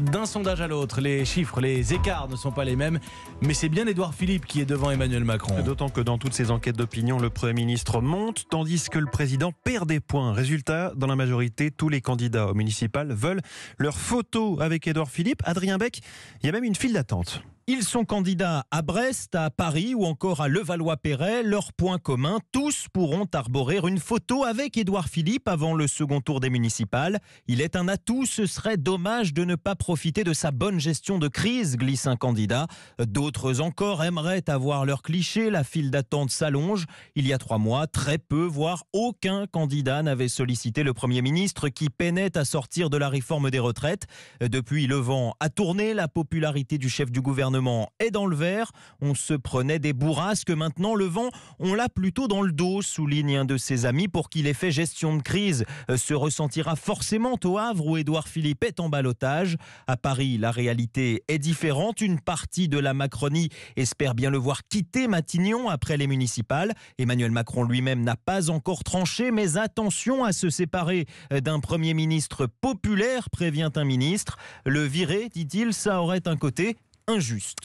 D'un sondage à l'autre, les chiffres, les écarts ne sont pas les mêmes, mais c'est bien Édouard Philippe qui est devant Emmanuel Macron. D'autant que dans toutes ces enquêtes d'opinion, le Premier ministre monte, tandis que le président perd des points. Résultat, dans la majorité, tous les candidats aux municipales veulent leur photo avec Édouard Philippe. Adrien Beck, il y a même une file d'attente. Ils sont candidats à Brest, à Paris ou encore à Levallois-Perret. Leur point commun, tous pourront arborer une photo avec Édouard Philippe avant le second tour des municipales. Il est un atout, ce serait dommage de ne pas profiter de sa bonne gestion de crise, glisse un candidat. D'autres encore aimeraient avoir leur cliché, la file d'attente s'allonge. Il y a trois mois, très peu, voire aucun candidat n'avait sollicité le Premier ministre qui peinait à sortir de la réforme des retraites. Depuis, le vent a tourné, la popularité du chef du gouvernement gouvernement est dans le vert. On se prenait des bourrasques. Maintenant, le vent, on l'a plutôt dans le dos, souligne un de ses amis, pour qu'il ait fait gestion de crise euh, se ressentira forcément au Havre où Édouard Philippe est en balotage. À Paris, la réalité est différente. Une partie de la Macronie espère bien le voir quitter Matignon après les municipales. Emmanuel Macron lui-même n'a pas encore tranché, mais attention à se séparer euh, d'un Premier ministre populaire, prévient un ministre. Le virer, dit-il, ça aurait un côté injuste.